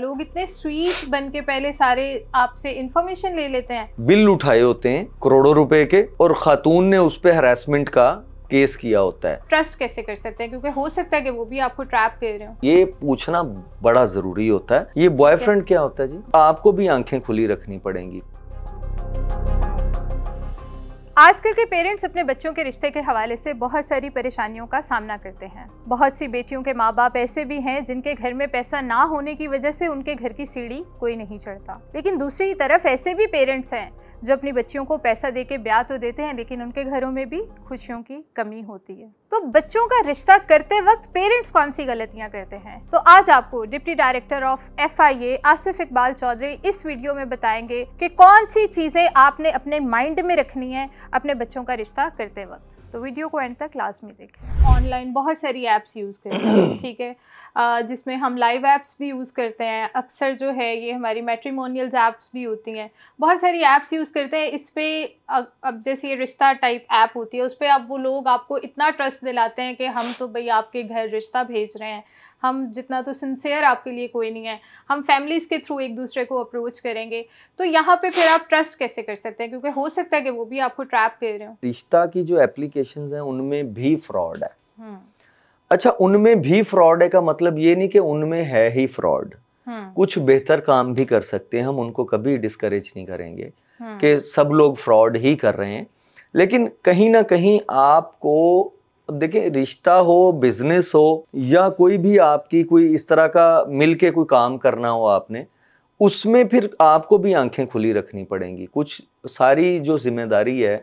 लोग इतने स्वीट बन के पहले सारे आपसे इन्फॉर्मेशन ले लेते हैं बिल उठाए होते हैं करोड़ों रुपए के और खातून ने उस पर हरासमेंट का केस किया होता है ट्रस्ट कैसे कर सकते हैं क्योंकि हो सकता है कि वो भी आपको ट्रैप कर रहे हो ये पूछना बड़ा जरूरी होता है ये बॉयफ्रेंड क्या होता है जी आपको भी आंखें खुली रखनी पड़ेंगी आजकल के पेरेंट्स अपने बच्चों के रिश्ते के हवाले से बहुत सारी परेशानियों का सामना करते हैं बहुत सी बेटियों के माँ बाप ऐसे भी हैं जिनके घर में पैसा ना होने की वजह से उनके घर की सीढ़ी कोई नहीं चढ़ता लेकिन दूसरी तरफ ऐसे भी पेरेंट्स हैं जो अपनी बच्चियों को पैसा दे के ब्याह तो देते हैं लेकिन उनके घरों में भी खुशियों की कमी होती है तो बच्चों का रिश्ता करते वक्त पेरेंट्स कौन सी गलतियां करते हैं तो आज आपको deputy director of F Asif Iqbal Chaudhry इस वीडियो में बताएंगे कि कौन सी चीज़ें आपने अपने माइंड में रखनी है अपने बच्चों का रिश्ता करते वक्त तो वीडियो को एंड तक क्लास में देखें ऑनलाइन बहुत सारी ऐप्स यूज़ करते हैं ठीक है जिसमें हम लाइव ऐप्स भी यूज़ करते हैं अक्सर जो है ये हमारी मेट्रीमोनियल्स ऐप्स भी होती हैं बहुत सारी ऐप्स यूज़ करते हैं इस पर अब जैसे ये रिश्ता टाइप ऐप होती है उस पर अब वो लोग आपको इतना ट्रस्ट दिलाते हैं कि हम तो भाई आपके घर रिश्ता भेज रहे हैं हम जितना तो सिंसियर आपके लिए कोई नहीं है हम फैमिलीज़ के थ्रू एक दूसरे को अप्रोच करेंगे तो यहाँ पे फिर आप ट्रस्ट कैसे कर सकते हैं क्योंकि हो सकता है कि वो भी आपको ट्रैप कर रहे हो रिश्ता की जो एप्लीकेशन है उनमें भी फ्रॉड है हम्म। अच्छा उनमें भी फ्रॉड है का मतलब ये नहीं कि उनमें है ही फ्रॉड हम्म। कुछ बेहतर काम भी कर सकते हैं हम उनको कभी डिस्करेज नहीं करेंगे हम्म। कि सब लोग फ्रॉड ही कर रहे हैं लेकिन कहीं ना कहीं आपको देखिए रिश्ता हो बिजनेस हो या कोई भी आपकी कोई इस तरह का मिल के कोई काम करना हो आपने उसमें फिर आपको भी आंखें खुली रखनी पड़ेंगी कुछ सारी जो जिम्मेदारी है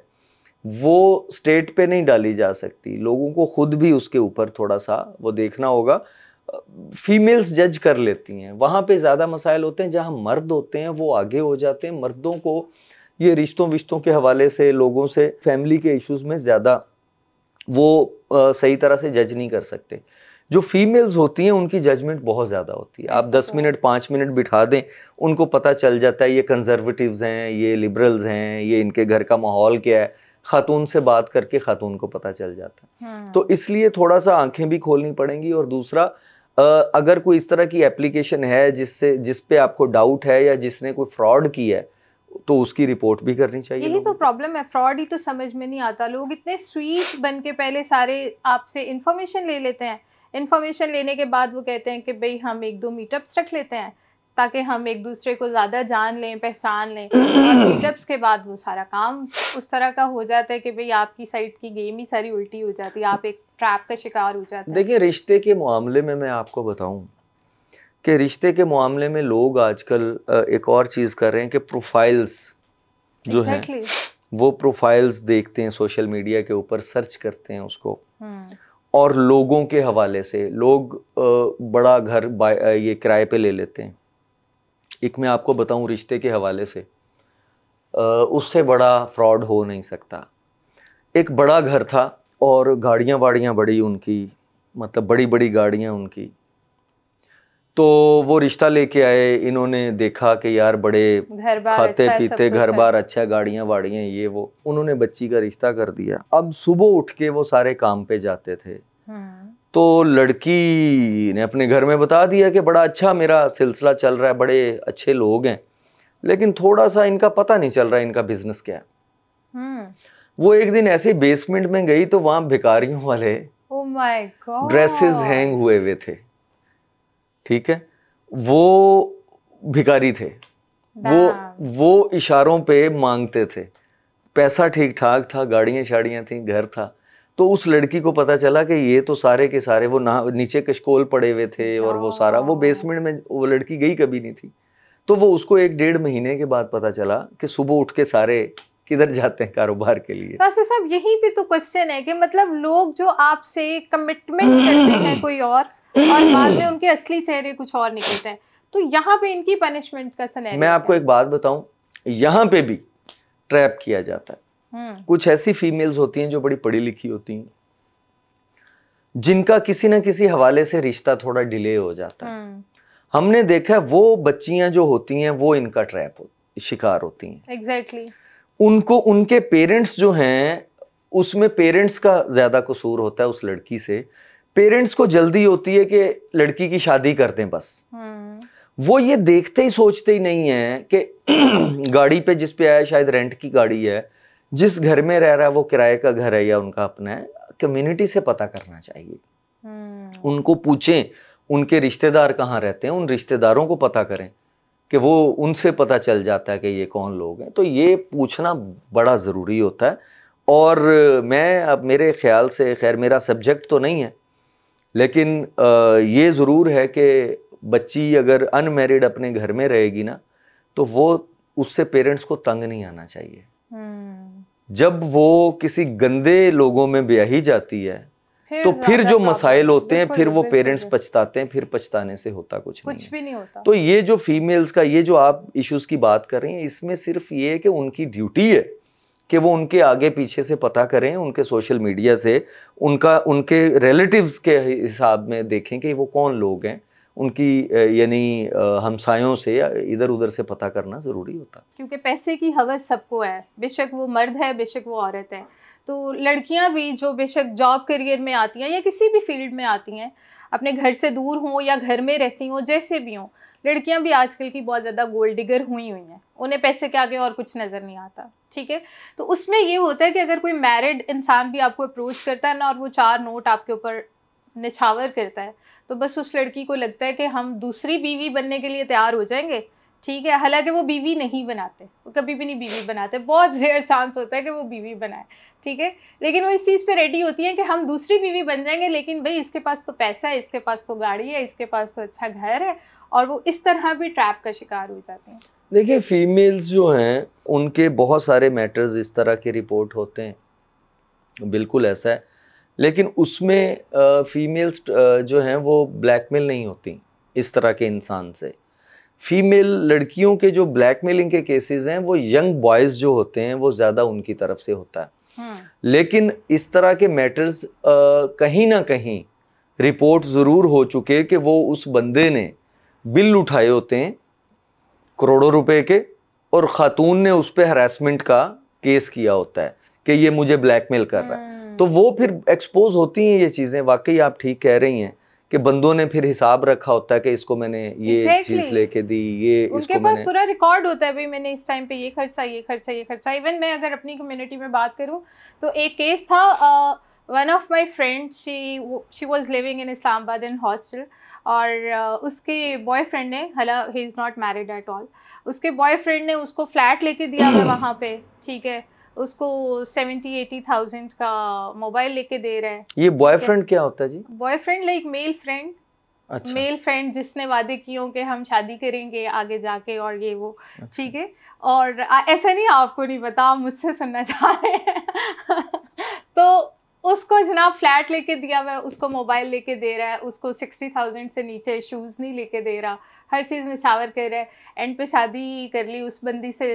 वो स्टेट पे नहीं डाली जा सकती लोगों को खुद भी उसके ऊपर थोड़ा सा वो देखना होगा फीमेल्स जज कर लेती हैं वहाँ पे ज़्यादा मसाइल होते हैं जहाँ मर्द होते हैं वो आगे हो जाते हैं मर्दों को ये रिश्तों विश्तों के हवाले से लोगों से फैमिली के इश्यूज में ज़्यादा वो आ, सही तरह से जज नहीं कर सकते जो फीमेल्स होती हैं उनकी जजमेंट बहुत ज़्यादा होती है आप दस मिनट पाँच मिनट बिठा दें उनको पता चल जाता है ये कंजर्वेटिव्स हैं ये लिबरल्स हैं ये इनके घर का माहौल क्या है खातून से बात करके खातून को पता चल जाता है हाँ। तो इसलिए थोड़ा सा आंखें भी खोलनी पड़ेंगी और दूसरा अगर कोई इस तरह की एप्लीकेशन है जिससे जिस पे आपको डाउट है या जिसने कोई फ्रॉड किया है तो उसकी रिपोर्ट भी करनी चाहिए यही तो प्रॉब्लम है फ्रॉड ही तो समझ में नहीं आता लोग इतने स्वीट बन के पहले सारे आपसे इन्फॉर्मेशन ले लेते हैं इन्फॉर्मेशन लेने के बाद वो कहते हैं कि भाई हम एक दो मीटअप्स रख लेते हैं ताकि हम एक दूसरे को ज़्यादा जान लें पहचान लें मीटअप्स के बाद वो सारा काम उस तरह का हो जाता है कि भाई आपकी साइड की गेम ही सारी उल्टी हो जाती है आप एक ट्रैप का शिकार हो जाते हैं देखिए रिश्ते के मामले में मैं आपको बताऊँ कि रिश्ते के मामले में लोग आजकल एक और चीज़ कर रहे हैं कि प्रोफाइल्स जो हैं वो प्रोफाइल्स देखते हैं सोशल मीडिया के ऊपर सर्च करते हैं उसको हम्म। और लोगों के हवाले से लोग बड़ा घर ये किराए पे ले लेते हैं एक मैं आपको बताऊं रिश्ते के हवाले से उससे बड़ा फ्रॉड हो नहीं सकता एक बड़ा घर था और गाड़ियाँ वाड़ियाँ बड़ी उनकी मतलब बड़ी बड़ी गाड़ियाँ उनकी तो वो रिश्ता लेके आए इन्होंने देखा कि यार बड़े खाते अच्छा पीते घर बार अच्छा गाड़ियां वाड़ियां ये वो उन्होंने बच्ची का रिश्ता कर दिया अब सुबह उठ के वो सारे काम पे जाते थे हम्म। तो लड़की ने अपने घर में बता दिया कि बड़ा अच्छा मेरा सिलसिला चल रहा है बड़े अच्छे लोग हैं लेकिन थोड़ा सा इनका पता नहीं चल रहा इनका बिजनेस क्या है हम्म। वो एक दिन ऐसे बेसमेंट में गई तो वहां भिकारियों वाले ड्रेसेस oh हैंग हुए हुए थे ठीक है वो भिकारी थे वो हाँ। वो इशारों पे मांगते थे पैसा ठीक ठाक था गाड़ियां शाड़ियां थी घर था तो उस लड़की को पता चला कि ये तो सारे के सारे वो ना नीचे कशकोल पड़े हुए थे और वो सारा वो बेसमेंट अच्छा। में वो लड़की गई कभी नहीं थी तो वो उसको एक डेढ़ महीने के बाद पता चला कि सुबह उठ के सारे किधर जाते हैं कारोबार के लिए वैसे साहब यही भी तो क्वेश्चन तो है कि मतलब लोग जो आपसे कमिटमेंट करते हैं कोई और और बाद में उनके असली चेहरे कुछ और निकलते हैं तो यहाँ पे इनकी पनिशमेंट का सनेरियो मैं आपको एक बात बताऊं यहाँ पे भी ट्रैप किया जाता है हम्म। कुछ ऐसी फीमेल्स होती हैं जो बड़ी पढ़ी लिखी होती हैं जिनका किसी ना किसी हवाले से रिश्ता थोड़ा डिले हो जाता है हम्म। हमने देखा है वो बच्चियां जो होती हैं वो इनका ट्रैप हो, शिकार होती हैं एग्जैक्टली exactly. उनको उनके पेरेंट्स जो हैं उसमें पेरेंट्स का ज्यादा कसूर होता है उस लड़की से पेरेंट्स को जल्दी होती है कि लड़की की शादी कर दें बस हम्म। वो ये देखते ही सोचते ही नहीं है कि गाड़ी पे जिस पे आया शायद रेंट की गाड़ी है जिस घर में रह रहा है वो किराए का घर है या उनका अपना है कम्युनिटी से पता करना चाहिए हम्म। उनको पूछें उनके रिश्तेदार कहाँ रहते हैं उन रिश्तेदारों को पता करें कि वो उनसे पता चल जाता है कि ये कौन लोग हैं तो ये पूछना बड़ा ज़रूरी होता है और मैं अब मेरे ख्याल से खैर मेरा सब्जेक्ट तो नहीं है लेकिन ये ज़रूर है कि बच्ची अगर अनमेरिड अपने घर में रहेगी ना तो वो उससे पेरेंट्स को तंग नहीं आना चाहिए हम्म। जब वो किसी गंदे लोगों में ब्याही जाती है फिर तो फिर जो मसाइल होते हैं फिर वो पेरेंट्स पछताते हैं फिर पछताने से होता कुछ, कुछ नहीं भी नहीं होता तो ये जो फीमेल्स का ये जो आप इश्यूज की बात कर रही हैं इसमें सिर्फ ये है कि उनकी ड्यूटी है कि वो उनके आगे पीछे से पता करें उनके सोशल मीडिया से उनका उनके रिलेटिव्स के हिसाब में देखें कि वो कौन लोग हैं उनकी यानी हमसायों से इधर उधर से पता करना ज़रूरी होता क्योंकि पैसे की हवस सबको है बेशक वो मर्द है बेशक वो औरत है तो लड़कियां भी जो बेशक जॉब करियर में आती हैं या किसी भी फील्ड में आती हैं अपने घर से दूर हों या घर में रहती हों जैसे भी हों लड़कियां भी आजकल की बहुत ज़्यादा गोल्ड डिगर हुई हुई हैं उन्हें पैसे के आगे और कुछ नज़र नहीं आता ठीक है तो उसमें ये होता है कि अगर कोई मैरिड इंसान भी आपको अप्रोच करता है ना और वो चार नोट आपके ऊपर निछावर करता है तो बस उस लड़की को लगता है कि हम दूसरी बीवी बनने के लिए तैयार हो जाएंगे ठीक है हालांकि वो बीवी नहीं बनाते वो कभी भी नहीं बीवी बनाते बहुत रेयर चांस होता है कि वो बीवी बनाए ठीक है लेकिन वो इस चीज़ पे रेडी होती है कि हम दूसरी बीवी बन जाएंगे लेकिन भाई इसके पास तो पैसा है इसके पास तो गाड़ी है इसके पास तो अच्छा घर है और वो इस तरह भी ट्रैप का शिकार हो जाते हैं देखिए फीमेल्स जो हैं उनके बहुत सारे मैटर्स इस तरह के रिपोर्ट होते हैं बिल्कुल ऐसा है लेकिन उसमें फीमेल्स जो हैं वो ब्लैकमेल नहीं होती इस तरह के इंसान से फीमेल लड़कियों के जो ब्लैकमेलिंग के केसेस हैं वो यंग बॉयज़ जो होते हैं वो ज़्यादा उनकी तरफ से होता है लेकिन इस तरह के मैटर्स कहीं ना कहीं रिपोर्ट ज़रूर हो चुके कि वो उस बंदे ने बिल उठाए होते हैं करोड़ों रुपए के और ख़ातून ने उस पर हरासमेंट का केस किया होता है कि ये मुझे ब्लैकमेल कर रहा है हम्म। तो वो फिर एक्सपोज होती हैं ये चीज़ें वाकई आप ठीक कह रही हैं कि बंदों ने फिर हिसाब रखा होता है कि इसको मैंने ये exactly. चीज लेके दी ये उनके पास पूरा रिकॉर्ड होता है भाई मैंने इस टाइम पे ये खर्चा ये खर्चा ये खर्चा इवन मैं अगर अपनी कम्युनिटी में बात करूँ तो एक केस था one of my friend she she was living in Islamabad in hostel और uh, उसके बॉयफ्रेंड ने हला ही is not married at all उसके बॉयफ्रेंड ने उसको फ्लैट लेके दिया है वहाँ पे ठीक है उसको सेवेंटी एटी थाउजेंड का मोबाइल लेके दे रहा है ये बॉयफ्रेंड क्या होता है जी बॉयफ्रेंड लाइक मेल फ्रेंड अच्छा। मेल फ्रेंड जिसने वादे किए हो कि हम शादी करेंगे आगे जाके और ये वो अच्छा। ठीक अच्छा। है और ऐसा नहीं आपको नहीं पता आप मुझसे सुनना चाह रहे हैं तो उसको जना फ्लैट लेके दिया हुआ है उसको मोबाइल लेके दे रहा है उसको सिक्सटी थाउजेंड से नीचे शूज़ नहीं लेके दे रहा हर चीज़ में शावर कर रहा है एंड पे शादी कर ली उस बंदी से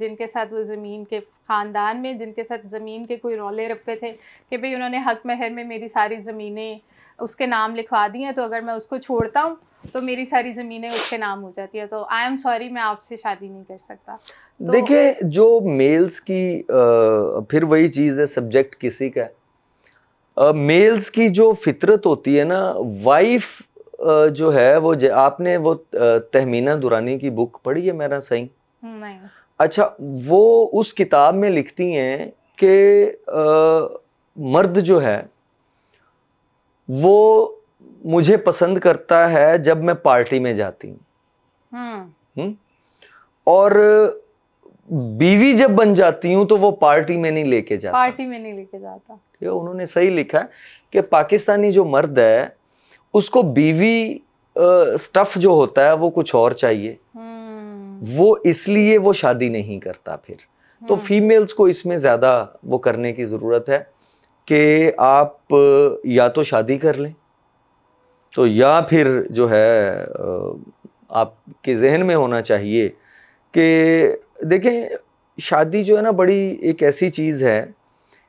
जिनके साथ वो ज़मीन के ख़ानदान में जिनके साथ ज़मीन के कोई रोले रप्पे थे कि भाई उन्होंने हक महर में मेरी सारी ज़मीनें उसके नाम लिखवा दी हैं तो अगर मैं उसको छोड़ता हूँ तो मेरी सारी ज़मीनें उसके नाम हो जाती है तो आई एम सॉरी मैं आपसे शादी नहीं कर सकता तो, देखिए जो मेल्स की आ, फिर वही चीज़ है सब्जेक्ट किसी का है मेल्स की जो फितरत होती है ना वाइफ जो है वो आपने वो तहमीना दुरानी की बुक पढ़ी है मेरा सही नहीं अच्छा वो उस किताब में लिखती हैं कि मर्द जो है वो मुझे पसंद करता है जब मैं पार्टी में जाती हूँ हम्म। हम्म? और बीवी जब बन जाती हूँ तो वो पार्टी में नहीं लेके जाता पार्टी में नहीं लेके जाता उन्होंने सही लिखा है कि पाकिस्तानी जो मर्द है उसको बीवी स्टफ जो होता है वो कुछ और चाहिए हम्म। वो इसलिए वो शादी नहीं करता फिर तो फीमेल्स हम्म। को इसमें ज़्यादा वो करने की ज़रूरत है कि आप या तो शादी कर लें तो या फिर जो है आपके जहन में होना चाहिए कि देखें शादी जो है ना बड़ी एक ऐसी चीज़ है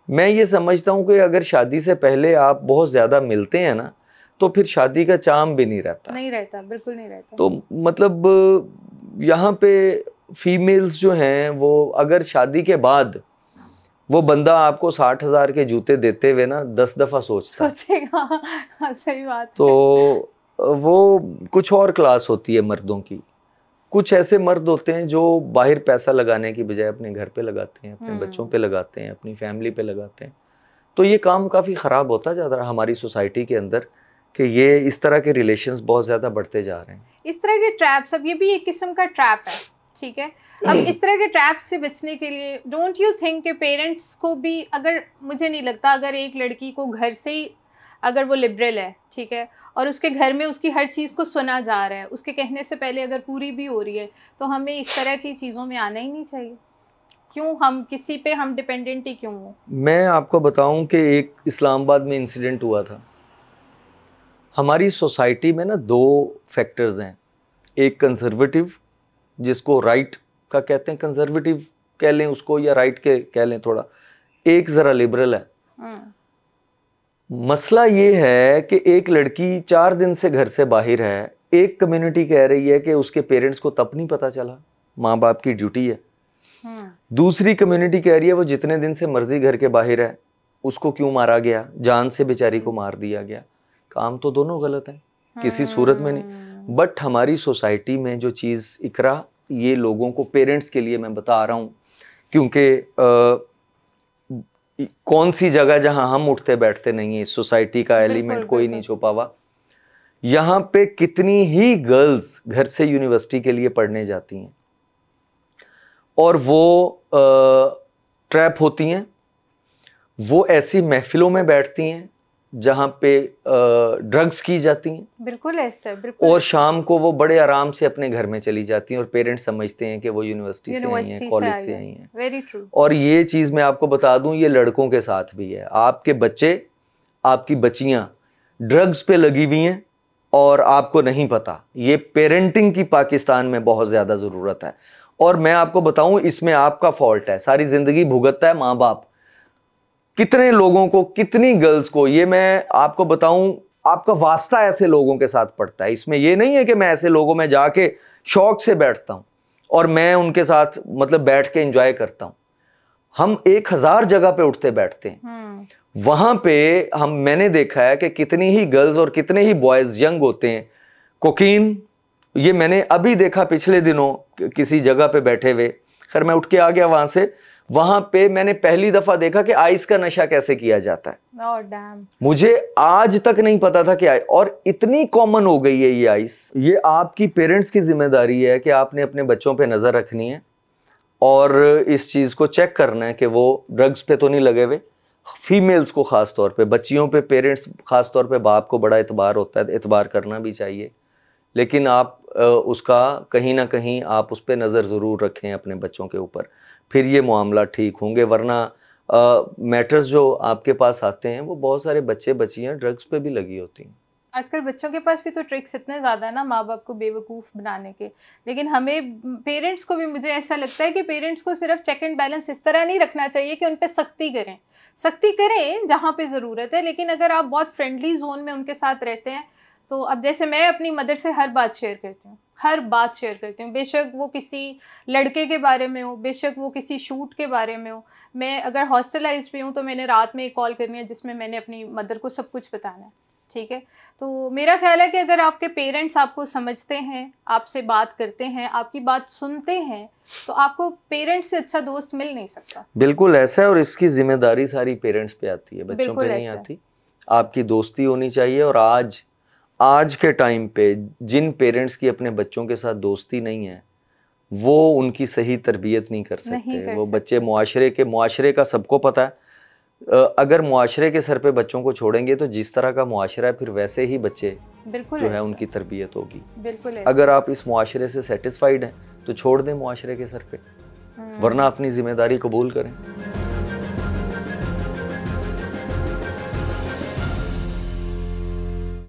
मैं ये समझता हूँ कि अगर शादी से पहले आप बहुत ज़्यादा मिलते हैं ना तो फिर शादी का चाम भी नहीं रहता नहीं रहता बिल्कुल नहीं रहता तो मतलब यहाँ पे फीमेल्स जो हैं वो अगर शादी के बाद वो बंदा आपको साठ हजार के जूते देते हुए ना दस दफा सोचता सोचेगा हाँ, सही बात तो वो कुछ और क्लास होती है मर्दों की कुछ ऐसे मर्द होते हैं जो बाहर पैसा लगाने की बजाय अपने घर पे लगाते हैं अपने हम्म। बच्चों पे लगाते हैं अपनी फैमिली पे लगाते हैं तो ये काम काफ़ी ख़राब होता जा रहा है हमारी सोसाइटी के अंदर कि ये इस तरह के रिलेशंस बहुत ज़्यादा बढ़ते जा रहे हैं इस तरह के ट्रैप्स अब ये भी एक किस्म का ट्रैप है ठीक है अब इस तरह के ट्रैप्स से बचने के लिए डोंट यू थिंक के पेरेंट्स को भी अगर मुझे नहीं लगता अगर एक लड़की को घर से ही अगर वो लिबरल है ठीक है और उसके घर में उसकी हर चीज़ को सुना जा रहा है उसके कहने से पहले अगर पूरी भी हो रही है तो हमें इस तरह की चीज़ों में आना ही नहीं चाहिए क्यों हम किसी पे हम डिपेंडेंट ही क्यों हों मैं आपको बताऊं कि एक इस्लामाबाद में इंसिडेंट हुआ था हमारी सोसाइटी में ना दो फैक्टर्स हैं एक कंजर्वेटिव जिसको राइट का कहते हैं कंजर्वेटिव कह लें उसको या राइट के कह लें थोड़ा एक ज़रा लिबरल है हम्म। मसला ये है कि एक लड़की चार दिन से घर से बाहर है एक कम्युनिटी कह रही है कि उसके पेरेंट्स को तब नहीं पता चला माँ बाप की ड्यूटी है हम्म। दूसरी कम्युनिटी कह रही है वो जितने दिन से मर्जी घर के बाहर है उसको क्यों मारा गया जान से बेचारी को मार दिया गया काम तो दोनों गलत है किसी सूरत में नहीं बट हम्म। हमारी सोसाइटी में जो चीज़ इकरा ये लोगों को पेरेंट्स के लिए मैं बता रहा हूँ क्योंकि कौन सी जगह जहां हम उठते बैठते नहीं है सोसाइटी का एलिमेंट कोई नहीं छुपा हुआ यहां पे कितनी ही गर्ल्स घर से यूनिवर्सिटी के लिए पढ़ने जाती हैं और वो आ, ट्रैप होती हैं वो ऐसी महफिलों में बैठती हैं जहाँ पे ड्रग्स की जाती हैं बिल्कुल ऐसा बिल्कुल और शाम को वो बड़े आराम से अपने घर में चली जाती हैं और पेरेंट्स समझते हैं कि वो यूनिवर्सिटी से आई हैं कॉलेज से आई हैं वेरी ट्रू और ये चीज़ मैं आपको बता दूं ये लड़कों के साथ भी है आपके बच्चे आपकी बच्चियाँ ड्रग्स पे लगी हुई हैं और आपको नहीं पता ये पेरेंटिंग की पाकिस्तान में बहुत ज़्यादा ज़रूरत है और मैं आपको बताऊँ इसमें आपका फॉल्ट है सारी ज़िंदगी भुगतता है माँ बाप कितने लोगों को कितनी गर्ल्स को ये मैं आपको बताऊं आपका वास्ता ऐसे लोगों के साथ पड़ता है इसमें ये नहीं है कि मैं ऐसे लोगों में जाके शौक से बैठता हूं और मैं उनके साथ मतलब बैठ के एंजॉय करता हूं हम एक हजार जगह पे उठते बैठते हैं हम्म। वहां पे हम मैंने देखा है कि कितनी ही गर्ल्स और कितने ही बॉयज यंग होते हैं कोकीन ये मैंने अभी देखा पिछले दिनों किसी जगह पे बैठे हुए खैर मैं उठ के आ गया वहां से वहां पे मैंने पहली दफा देखा कि आइस का नशा कैसे किया जाता है oh, मुझे आज तक नहीं पता था कि आई और इतनी कॉमन हो गई है ये आइस ये आपकी पेरेंट्स की जिम्मेदारी है कि आपने अपने बच्चों पे नज़र रखनी है और इस चीज़ को चेक करना है कि वो ड्रग्स पे तो नहीं लगे हुए फीमेल्स को ख़ास तौर पे बच्चियों पे पेरेंट्स ख़ास तौर पे बाप को बड़ा एतबार होता है एतबार करना भी चाहिए लेकिन आप उसका कहीं ना कहीं आप उस पर नज़र ज़रूर रखें अपने बच्चों के ऊपर फिर ये मामला ठीक होंगे वरना मैटर्स जो आपके पास आते हैं वो बहुत सारे बच्चे बच्चियाँ ड्रग्स पे भी लगी होती हैं आजकल बच्चों के पास भी तो ट्रिक्स इतने ज़्यादा है ना माँ बाप को बेवकूफ़ बनाने के लेकिन हमें पेरेंट्स को भी मुझे ऐसा लगता है कि पेरेंट्स को सिर्फ चेक एंड बैलेंस इस तरह नहीं रखना चाहिए कि उन पर सख्ती करें सख्ती करें जहाँ पे ज़रूरत है लेकिन अगर आप बहुत फ्रेंडली जोन में उनके साथ रहते हैं तो अब जैसे मैं अपनी मदर से हर बात शेयर करती हूँ हर बात शेयर करती हूँ बेशक वो किसी लड़के के बारे में हो बेशक वो किसी शूट के बारे में हो मैं अगर हॉस्टलाइज भी हूँ तो मैंने रात में एक कॉल करनी है जिसमें मैंने अपनी मदर को सब कुछ बताना है ठीक है तो मेरा ख्याल है कि अगर आपके पेरेंट्स आपको समझते हैं आपसे बात करते हैं आपकी बात सुनते हैं तो आपको पेरेंट्स से अच्छा दोस्त मिल नहीं सकता बिल्कुल ऐसा है और इसकी जिम्मेदारी सारी पेरेंट्स पे आती है बच्चों पे नहीं आती आपकी दोस्ती होनी चाहिए और आज आज के टाइम पे जिन पेरेंट्स की अपने बच्चों के साथ दोस्ती नहीं है वो उनकी सही तरबियत नहीं कर सकते नहीं कर वो सकते। बच्चे मुआरे के मुआरे का सबको पता है अगर मुआरे के सर पे बच्चों को छोड़ेंगे तो जिस तरह का मुआरा है फिर वैसे ही बच्चे जो है उनकी तरबियत होगी बिल्कुल अगर आप इस मुआरे से सेटिस्फाइड हैं तो छोड़ दें मुआरे के सर पे हम्म। वरना अपनी जिम्मेदारी कबूल करें